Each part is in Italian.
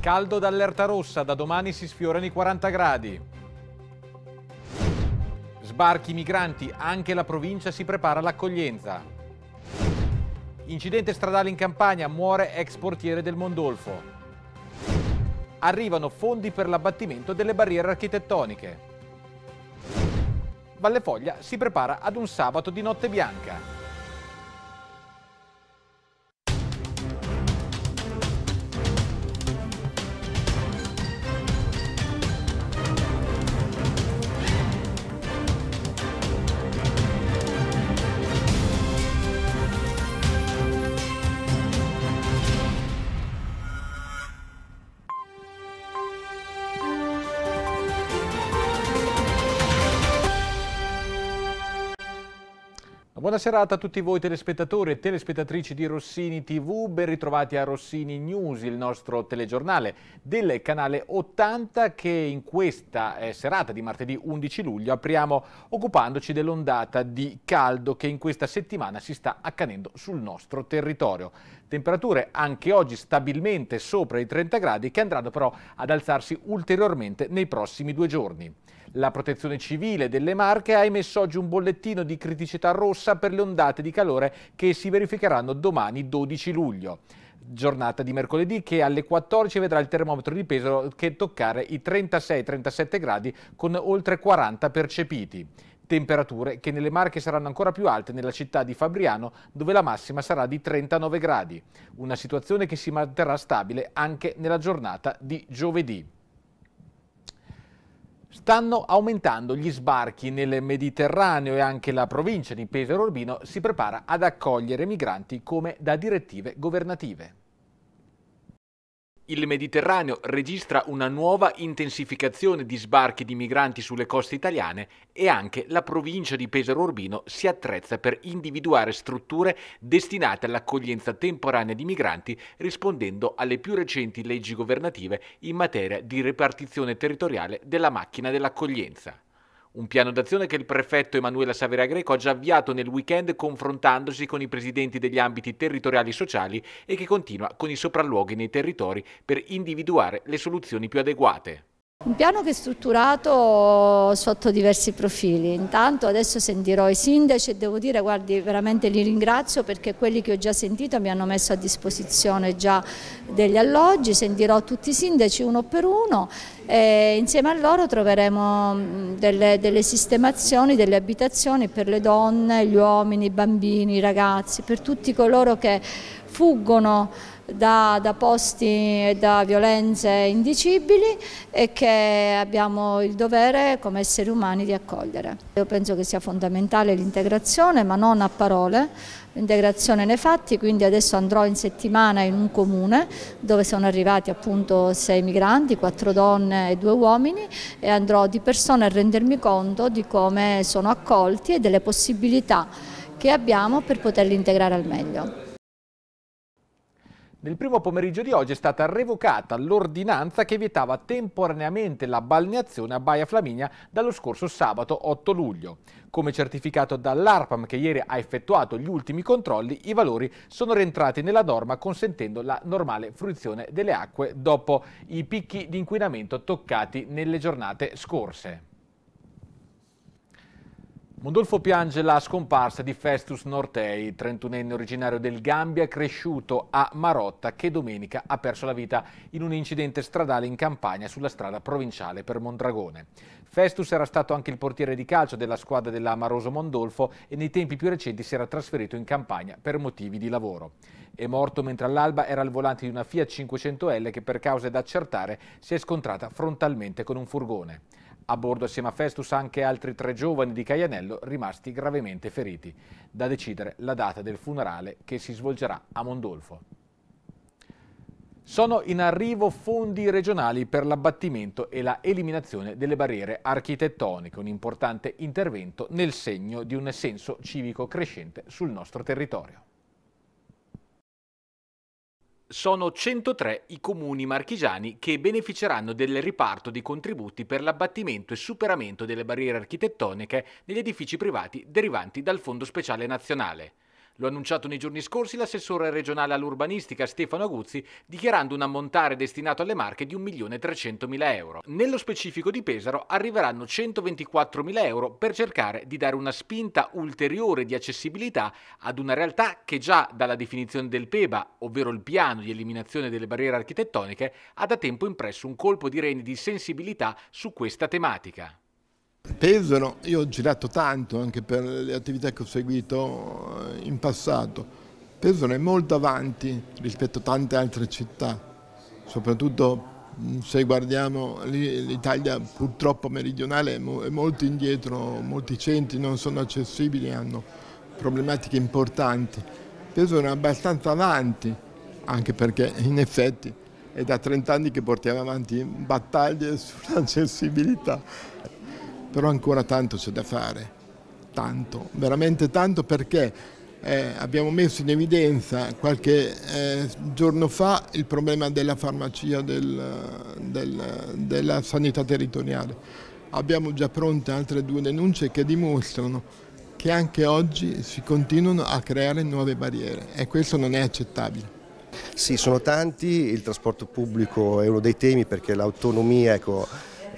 Caldo d'allerta rossa, da domani si sfiorano i 40 gradi. Sbarchi migranti, anche la provincia si prepara all'accoglienza. Incidente stradale in campagna, muore ex portiere del Mondolfo. Arrivano fondi per l'abbattimento delle barriere architettoniche. Vallefoglia si prepara ad un sabato di notte bianca. Buona serata a tutti voi telespettatori e telespettatrici di Rossini TV, ben ritrovati a Rossini News, il nostro telegiornale del canale 80 che in questa eh, serata di martedì 11 luglio apriamo occupandoci dell'ondata di caldo che in questa settimana si sta accanendo sul nostro territorio temperature anche oggi stabilmente sopra i 30 gradi che andranno però ad alzarsi ulteriormente nei prossimi due giorni. La protezione civile delle Marche ha emesso oggi un bollettino di criticità rossa per le ondate di calore che si verificheranno domani 12 luglio giornata di mercoledì che alle 14 vedrà il termometro di peso che toccare i 36-37 gradi con oltre 40 percepiti temperature che nelle Marche saranno ancora più alte nella città di Fabriano dove la massima sarà di 39 gradi, una situazione che si manterrà stabile anche nella giornata di giovedì. Stanno aumentando gli sbarchi nel Mediterraneo e anche la provincia di Pesaro Urbino si prepara ad accogliere migranti come da direttive governative. Il Mediterraneo registra una nuova intensificazione di sbarchi di migranti sulle coste italiane e anche la provincia di Pesaro Urbino si attrezza per individuare strutture destinate all'accoglienza temporanea di migranti rispondendo alle più recenti leggi governative in materia di ripartizione territoriale della macchina dell'accoglienza. Un piano d'azione che il prefetto Emanuela Savera Greco ha già avviato nel weekend confrontandosi con i presidenti degli ambiti territoriali e sociali e che continua con i sopralluoghi nei territori per individuare le soluzioni più adeguate. Un piano che è strutturato sotto diversi profili, intanto adesso sentirò i sindaci e devo dire guardi veramente li ringrazio perché quelli che ho già sentito mi hanno messo a disposizione già degli alloggi, sentirò tutti i sindaci uno per uno e insieme a loro troveremo mm, delle, delle sistemazioni, delle abitazioni per le donne, gli uomini, i bambini, i ragazzi, per tutti coloro che fuggono da, da posti e da violenze indicibili e che abbiamo il dovere come esseri umani di accogliere. Io penso che sia fondamentale l'integrazione ma non a parole, l'integrazione nei fatti, quindi adesso andrò in settimana in un comune dove sono arrivati appunto sei migranti, quattro donne e due uomini e andrò di persona a rendermi conto di come sono accolti e delle possibilità che abbiamo per poterli integrare al meglio. Nel primo pomeriggio di oggi è stata revocata l'ordinanza che vietava temporaneamente la balneazione a Baia Flaminia dallo scorso sabato 8 luglio. Come certificato dall'ARPAM che ieri ha effettuato gli ultimi controlli, i valori sono rientrati nella norma consentendo la normale fruizione delle acque dopo i picchi di inquinamento toccati nelle giornate scorse. Mondolfo piange la scomparsa di Festus Nortei, 31enne originario del Gambia, cresciuto a Marotta, che domenica ha perso la vita in un incidente stradale in campagna sulla strada provinciale per Mondragone. Festus era stato anche il portiere di calcio della squadra dell'Amaroso Mondolfo e nei tempi più recenti si era trasferito in campagna per motivi di lavoro. È morto mentre all'alba era al volante di una Fiat 500L che per cause da accertare si è scontrata frontalmente con un furgone. A bordo assieme a Festus anche altri tre giovani di Caianello rimasti gravemente feriti. Da decidere la data del funerale che si svolgerà a Mondolfo. Sono in arrivo fondi regionali per l'abbattimento e la eliminazione delle barriere architettoniche, un importante intervento nel segno di un senso civico crescente sul nostro territorio. Sono 103 i comuni marchigiani che beneficeranno del riparto di contributi per l'abbattimento e superamento delle barriere architettoniche negli edifici privati derivanti dal Fondo Speciale Nazionale. Lo ha annunciato nei giorni scorsi l'assessore regionale all'urbanistica Stefano Aguzzi, dichiarando un ammontare destinato alle Marche di 1.300.000 euro. Nello specifico di Pesaro arriveranno 124.000 euro per cercare di dare una spinta ulteriore di accessibilità ad una realtà che già dalla definizione del PEBA, ovvero il piano di eliminazione delle barriere architettoniche, ha da tempo impresso un colpo di reni di sensibilità su questa tematica. Pesano, io ho girato tanto anche per le attività che ho seguito eh, in passato. Pesano è molto avanti rispetto a tante altre città, soprattutto mm, se guardiamo l'Italia purtroppo meridionale è molto indietro, molti centri non sono accessibili, hanno problematiche importanti. Pesano è abbastanza avanti, anche perché in effetti è da 30 anni che portiamo avanti battaglie sull'accessibilità però ancora tanto c'è da fare, tanto, veramente tanto perché eh, abbiamo messo in evidenza qualche eh, giorno fa il problema della farmacia del, del, della sanità territoriale. Abbiamo già pronte altre due denunce che dimostrano che anche oggi si continuano a creare nuove barriere e questo non è accettabile. Sì, sono tanti, il trasporto pubblico è uno dei temi perché l'autonomia ecco,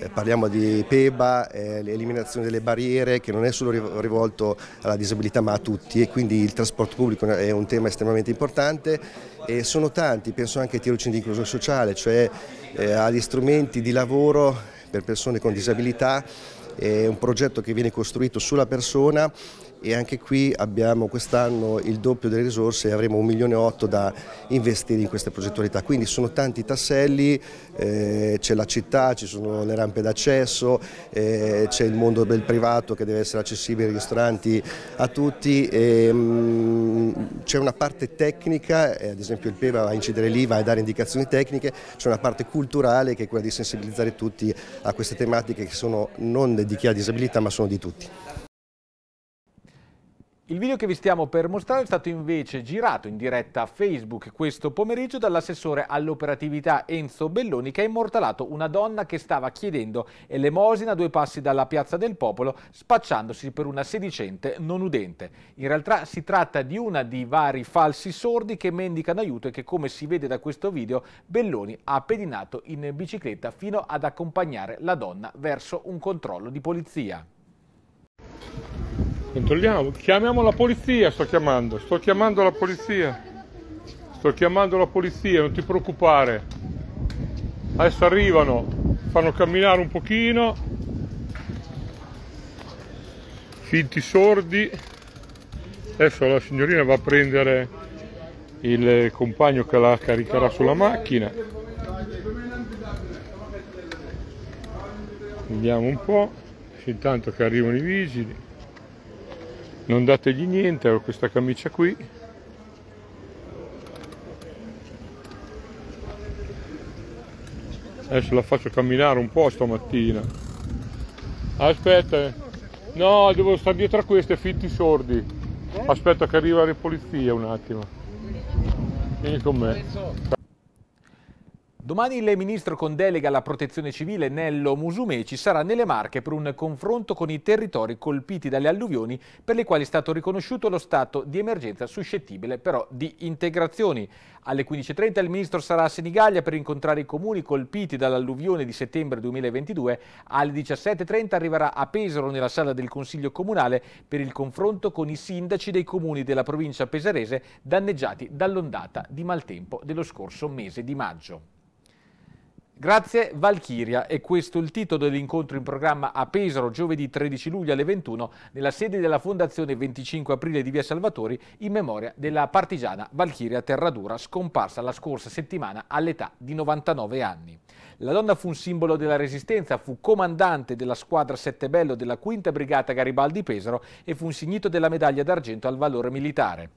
eh, parliamo di PEBA, eh, l'eliminazione delle barriere che non è solo rivolto alla disabilità ma a tutti e quindi il trasporto pubblico è un tema estremamente importante e sono tanti, penso anche ai tirocini di inclusione sociale, cioè eh, agli strumenti di lavoro per persone con disabilità, è un progetto che viene costruito sulla persona e anche qui abbiamo quest'anno il doppio delle risorse e avremo un milione e otto da investire in queste progettualità. Quindi sono tanti tasselli, eh, c'è la città, ci sono le rampe d'accesso, eh, c'è il mondo del privato che deve essere accessibile ai ristoranti, a tutti, ehm, c'è una parte tecnica, eh, ad esempio il PEVA va a incidere lì, va a dare indicazioni tecniche, c'è una parte culturale che è quella di sensibilizzare tutti a queste tematiche che sono non di chi ha disabilità ma sono di tutti. Il video che vi stiamo per mostrare è stato invece girato in diretta a Facebook questo pomeriggio dall'assessore all'operatività Enzo Belloni che ha immortalato una donna che stava chiedendo elemosina a due passi dalla Piazza del Popolo spacciandosi per una sedicente non udente. In realtà si tratta di una di vari falsi sordi che mendicano aiuto e che come si vede da questo video Belloni ha pedinato in bicicletta fino ad accompagnare la donna verso un controllo di polizia. Controlliamo, chiamiamo la polizia, sto chiamando, sto chiamando la polizia. Sto chiamando la polizia, non ti preoccupare. Adesso arrivano, fanno camminare un pochino. Finti sordi. Adesso la signorina va a prendere il compagno che la caricherà sulla macchina. Vediamo un po', intanto che arrivano i vigili non dategli niente, ho questa camicia qui adesso la faccio camminare un po' stamattina aspetta no, devo stare dietro a queste fitti sordi aspetta che arriva la polizia un attimo vieni con me Domani il ministro con delega alla protezione civile Nello Musumeci sarà nelle Marche per un confronto con i territori colpiti dalle alluvioni per le quali è stato riconosciuto lo stato di emergenza suscettibile però di integrazioni. Alle 15.30 il ministro sarà a Senigallia per incontrare i comuni colpiti dall'alluvione di settembre 2022. Alle 17.30 arriverà a Pesaro nella sala del Consiglio Comunale per il confronto con i sindaci dei comuni della provincia pesarese danneggiati dall'ondata di maltempo dello scorso mese di maggio. Grazie Valchiria e questo è il titolo dell'incontro in programma a Pesaro giovedì 13 luglio alle 21 nella sede della Fondazione 25 aprile di Via Salvatori in memoria della partigiana Valchiria Terradura scomparsa la scorsa settimana all'età di 99 anni. La donna fu un simbolo della resistenza, fu comandante della squadra Settebello della quinta brigata Garibaldi Pesaro e fu insignito della medaglia d'argento al valore militare.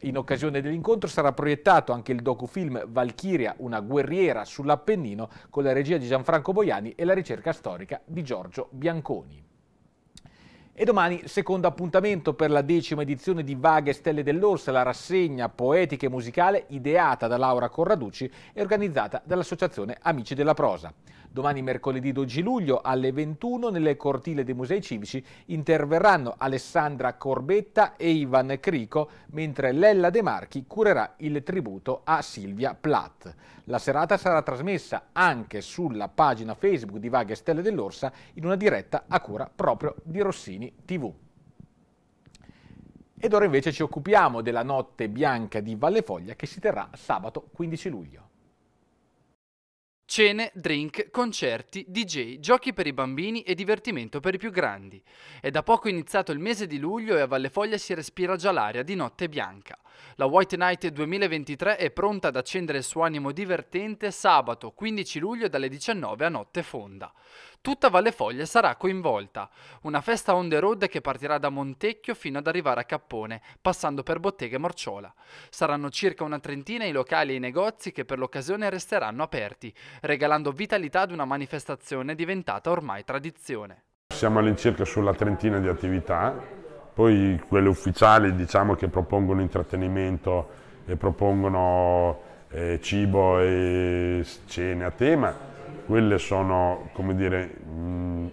In occasione dell'incontro sarà proiettato anche il docufilm Valchiria, una guerriera sull'Appennino con la regia di Gianfranco Boiani e la ricerca storica di Giorgio Bianconi. E domani secondo appuntamento per la decima edizione di Vaghe Stelle dell'Orsa, la rassegna poetica e musicale ideata da Laura Corraducci e organizzata dall'Associazione Amici della Prosa. Domani mercoledì 12 luglio alle 21 nelle cortile dei musei civici interverranno Alessandra Corbetta e Ivan Crico, mentre Lella De Marchi curerà il tributo a Silvia Plath. La serata sarà trasmessa anche sulla pagina Facebook di Vaghe Stelle dell'Orsa in una diretta a cura proprio di Rossini TV. Ed ora invece ci occupiamo della notte bianca di Valle Foglia che si terrà sabato 15 luglio. Cene, drink, concerti, DJ, giochi per i bambini e divertimento per i più grandi. È da poco iniziato il mese di luglio e a Valle Foglia si respira già l'aria di notte bianca. La White Night 2023 è pronta ad accendere il suo animo divertente sabato 15 luglio dalle 19 a notte fonda. Tutta Valle Foglia sarà coinvolta. Una festa on the road che partirà da Montecchio fino ad arrivare a Cappone, passando per Botteghe Morciola. Saranno circa una trentina i locali e i negozi che per l'occasione resteranno aperti, regalando vitalità ad una manifestazione diventata ormai tradizione. Siamo all'incirca sulla trentina di attività poi quelle ufficiali diciamo che propongono intrattenimento e propongono eh, cibo e cene a tema, quelle sono, dire, mh,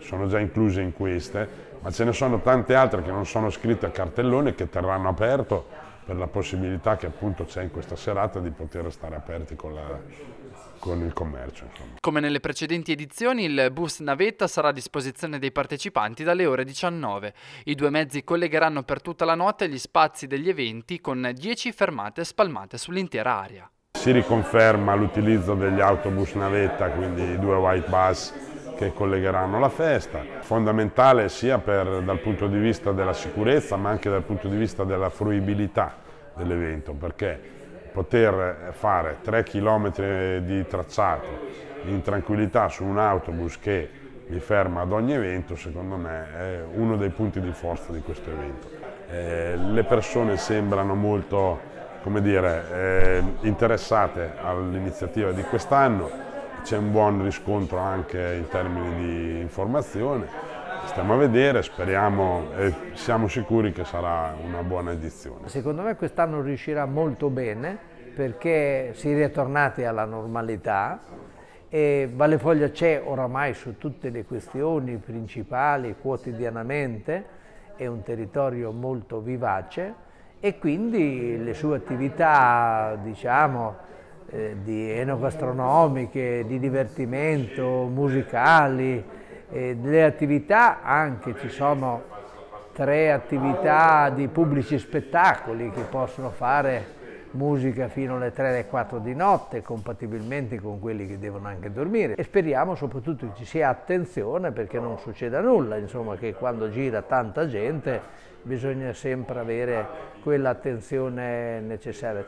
sono già incluse in queste, ma ce ne sono tante altre che non sono scritte a cartellone che terranno aperto per la possibilità che appunto c'è in questa serata di poter stare aperti con la, con il commercio. Insomma. Come nelle precedenti edizioni, il bus navetta sarà a disposizione dei partecipanti dalle ore 19. I due mezzi collegheranno per tutta la notte gli spazi degli eventi con 10 fermate spalmate sull'intera area. Si riconferma l'utilizzo degli autobus navetta, quindi i due white bus che collegheranno la festa, fondamentale sia per, dal punto di vista della sicurezza ma anche dal punto di vista della fruibilità dell'evento perché poter fare 3 km di tracciato in tranquillità su un autobus che mi ferma ad ogni evento, secondo me è uno dei punti di forza di questo evento. Eh, le persone sembrano molto dire, eh, interessate all'iniziativa di quest'anno, c'è un buon riscontro anche in termini di informazione Stiamo a vedere, speriamo e siamo sicuri che sarà una buona edizione. Secondo me quest'anno riuscirà molto bene perché si è ritornati alla normalità e Vallefoglia c'è oramai su tutte le questioni principali quotidianamente, è un territorio molto vivace e quindi le sue attività, diciamo, eh, di enogastronomiche, di divertimento, musicali, e le attività anche, ci sono tre attività di pubblici spettacoli che possono fare musica fino alle 3 alle 4 di notte, compatibilmente con quelli che devono anche dormire. E speriamo soprattutto che ci sia attenzione perché non succeda nulla, insomma, che quando gira tanta gente bisogna sempre avere quell'attenzione necessaria.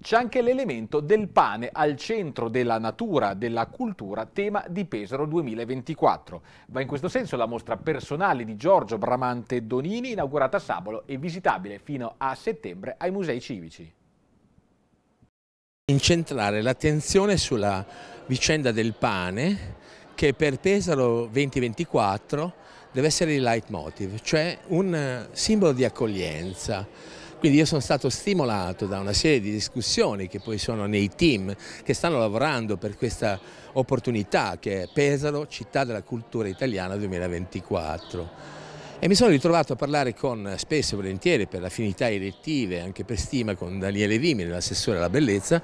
C'è anche l'elemento del pane al centro della natura, della cultura, tema di Pesaro 2024. Va in questo senso la mostra personale di Giorgio Bramante Donini, inaugurata a Sabolo e visitabile fino a settembre ai musei civici. Incentrare l'attenzione sulla vicenda del pane che per Pesaro 2024 deve essere il leitmotiv, cioè un eh, simbolo di accoglienza quindi io sono stato stimolato da una serie di discussioni che poi sono nei team che stanno lavorando per questa opportunità che è Pesaro, città della cultura italiana 2024. E mi sono ritrovato a parlare con, spesso e volentieri, per affinità elettive, anche per stima, con Daniele Vimi, l'assessore alla bellezza,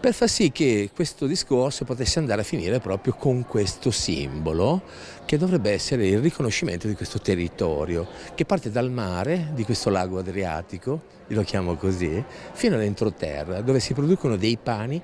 per far sì che questo discorso potesse andare a finire proprio con questo simbolo che dovrebbe essere il riconoscimento di questo territorio che parte dal mare di questo lago Adriatico, io lo chiamo così, fino all'entroterra dove si producono dei pani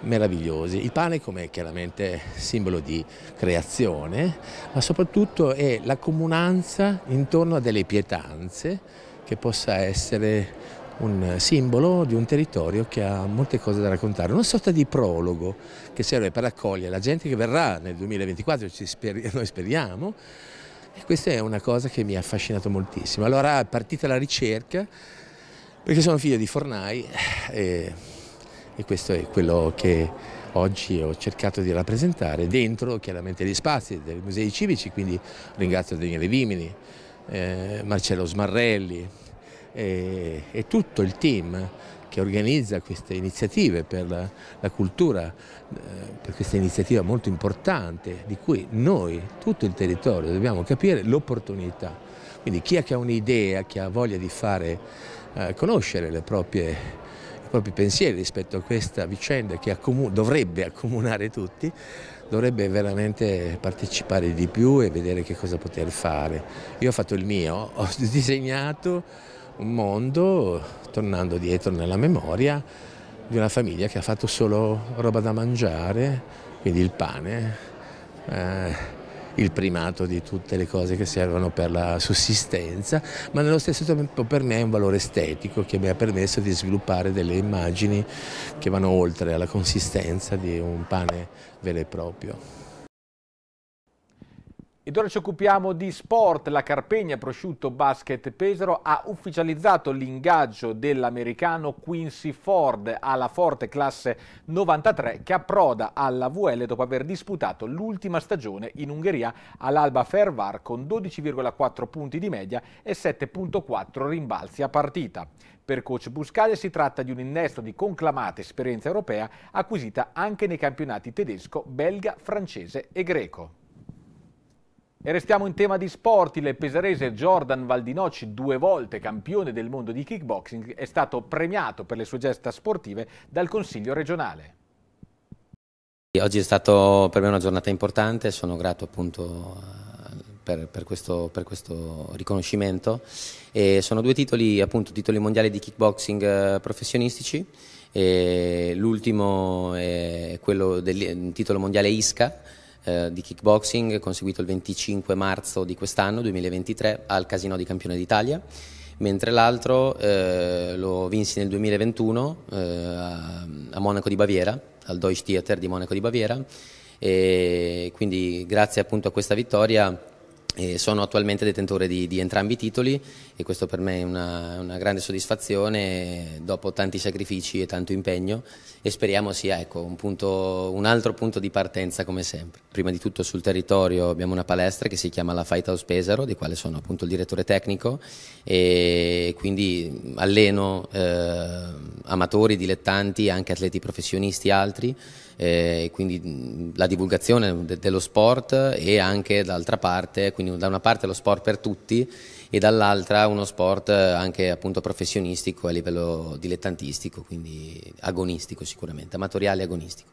meravigliosi. Il pane come chiaramente simbolo di creazione, ma soprattutto è la comunanza intorno a delle pietanze che possa essere un simbolo di un territorio che ha molte cose da raccontare, una sorta di prologo che serve per accogliere la gente che verrà nel 2024, speri noi speriamo, e questa è una cosa che mi ha affascinato moltissimo. Allora è partita la ricerca, perché sono figlio di Fornai eh, e, e questo è quello che oggi ho cercato di rappresentare dentro chiaramente gli spazi dei musei civici, quindi ringrazio Daniele Vimini, eh, Marcello Smarrelli, e, e tutto il team che organizza queste iniziative per la, la cultura, eh, per questa iniziativa molto importante di cui noi, tutto il territorio, dobbiamo capire l'opportunità. Quindi chi ha un'idea, chi ha voglia di fare, eh, conoscere proprie, i propri pensieri rispetto a questa vicenda che accomun dovrebbe accomunare tutti, dovrebbe veramente partecipare di più e vedere che cosa poter fare. Io ho fatto il mio, ho disegnato un mondo, tornando dietro nella memoria, di una famiglia che ha fatto solo roba da mangiare, quindi il pane, eh, il primato di tutte le cose che servono per la sussistenza, ma nello stesso tempo per me è un valore estetico che mi ha permesso di sviluppare delle immagini che vanno oltre alla consistenza di un pane vero e proprio. Ed ora ci occupiamo di sport. La Carpegna Prosciutto Basket Pesaro ha ufficializzato l'ingaggio dell'americano Quincy Ford alla forte classe 93 che approda alla VL dopo aver disputato l'ultima stagione in Ungheria all'Alba Fervar con 12,4 punti di media e 7,4 rimbalzi a partita. Per coach Buscaglia si tratta di un innesto di conclamata esperienza europea acquisita anche nei campionati tedesco, belga, francese e greco. E restiamo in tema di sport, il pesarese Jordan Valdinocci, due volte campione del mondo di kickboxing, è stato premiato per le sue gesta sportive dal Consiglio regionale. Oggi è stata per me una giornata importante, sono grato appunto per, per, questo, per, questo, riconoscimento. E sono due titoli, appunto, titoli mondiali di kickboxing eh, professionistici. l'ultimo è quello del titolo mondiale ISCA eh, di kickboxing conseguito il 25 marzo di quest'anno, 2023, al Casino di Campione d'Italia, mentre l'altro eh, lo vinsi nel 2021 eh, a, a Monaco di Baviera, al Deutsche Theater di Monaco di Baviera e quindi grazie appunto a questa vittoria e sono attualmente detentore di, di, entrambi i titoli e questo per me è una, una, grande soddisfazione dopo tanti sacrifici e tanto impegno e speriamo sia ecco, un, punto, un, altro punto di partenza come sempre. Prima di tutto sul territorio abbiamo una palestra che si chiama la Fight House Pesaro di quale sono appunto il direttore tecnico e quindi alleno eh, amatori, dilettanti, anche atleti professionisti e altri eh, quindi la divulgazione de dello sport e anche d'altra parte quindi quindi da una parte lo sport per tutti e dall'altra uno sport eh, anche appunto professionistico a livello dilettantistico, quindi agonistico sicuramente, amatoriale e agonistico.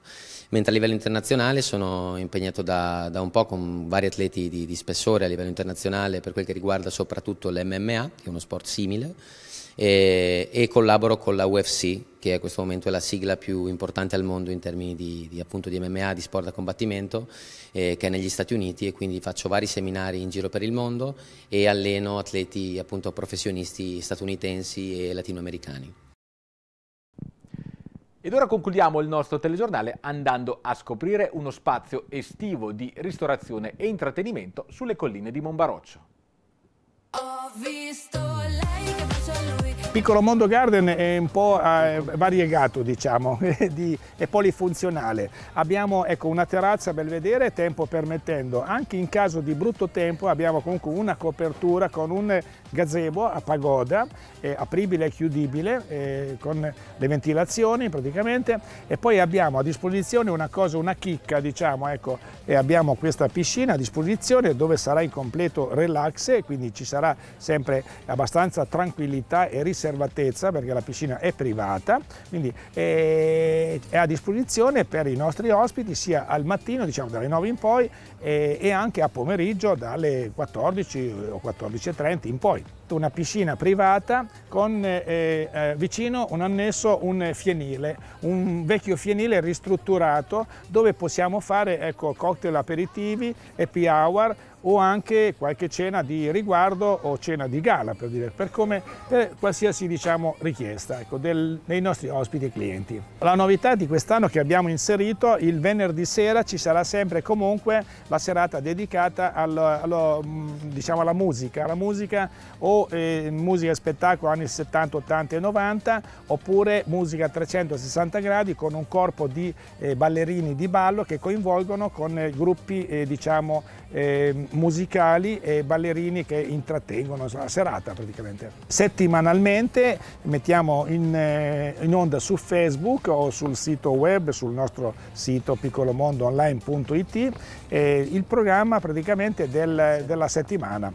Mentre a livello internazionale sono impegnato da, da un po' con vari atleti di, di spessore a livello internazionale per quel che riguarda soprattutto l'MMA, che è uno sport simile, e, eh, e collaboro con la UFC che a questo momento è la sigla più importante al mondo in termini di, di, appunto, di MMA, di sport da combattimento, eh, che è negli Stati Uniti e quindi faccio vari seminari in giro per il mondo e alleno atleti appunto, professionisti statunitensi e latinoamericani. Ed ora concludiamo il nostro telegiornale andando a scoprire uno spazio estivo di ristorazione e intrattenimento sulle colline di Monbaroccio. Ho visto la Piccolo Mondo Garden è un po' eh, variegato, diciamo, è polifunzionale. Abbiamo ecco, una terrazza belvedere, tempo permettendo. Anche in caso di brutto tempo abbiamo comunque una copertura con un gazebo a pagoda, eh, apribile e chiudibile, eh, con le ventilazioni praticamente. E poi abbiamo a disposizione una cosa, una chicca, diciamo, ecco, e abbiamo questa piscina a disposizione dove sarà in completo relax e quindi ci sarà sempre abbastanza tranquillità e riserva riservatezza perché la piscina è privata, quindi eh, è, a disposizione per i nostri ospiti sia al mattino, diciamo dalle 9 in poi, eh, e anche a pomeriggio dalle 14 eh, o 14.30 in poi una piscina privata con eh, eh, vicino un annesso un fienile, un vecchio fienile ristrutturato dove possiamo fare ecco, cocktail aperitivi, happy hour, o anche qualche cena di riguardo o cena di gala per dire, per, come, per qualsiasi diciamo, richiesta ecco, del, dei nostri ospiti e clienti. La novità di quest'anno che abbiamo inserito, il venerdì sera ci sarà sempre comunque la serata dedicata al, allo, mm, diciamo, alla musica, alla musica o eh, musica e spettacolo anni 70, 80 e 90 oppure musica a 360 gradi con un corpo di eh, ballerini di ballo che coinvolgono con eh, gruppi eh, diciamo, ehm, musicali e ballerini che intrattengono la serata praticamente. Settimanalmente mettiamo in, eh, in onda su Facebook o sul sito web, sul nostro sito piccolomondoonline.it eh, il programma praticamente del, della settimana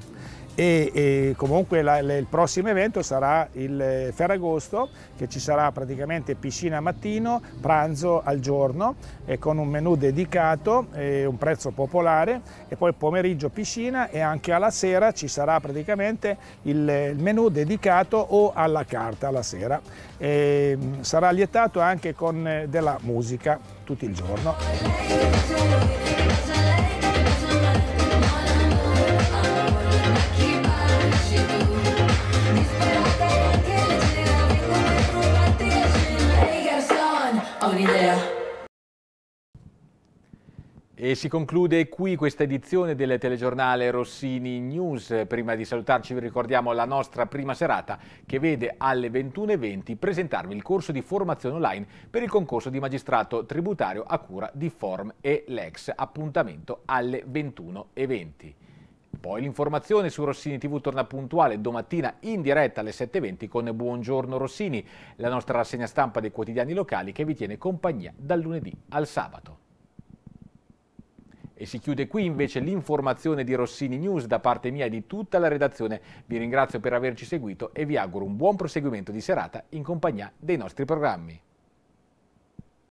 e, e comunque la, la, il prossimo evento sarà il eh, Ferragosto che ci sarà praticamente piscina mattino, pranzo al giorno e con un menù dedicato e un prezzo popolare e poi pomeriggio piscina e anche alla sera ci sarà praticamente il, il menù dedicato o alla carta alla sera e sarà lietato anche con eh, della musica tutto il giorno. E si conclude qui questa edizione del telegiornale Rossini News. Prima di salutarci vi ricordiamo la nostra prima serata che vede alle 21.20 presentarvi il corso di formazione online per il concorso di magistrato tributario a cura di Form e Lex. Appuntamento alle 21.20. Poi l'informazione su Rossini TV torna puntuale domattina in diretta alle 7.20 con Buongiorno Rossini, la nostra rassegna stampa dei quotidiani locali che vi tiene compagnia dal lunedì al sabato. E si chiude qui invece l'informazione di Rossini News da parte mia e di tutta la redazione. Vi ringrazio per averci seguito e vi auguro un buon proseguimento di serata in compagnia dei nostri programmi.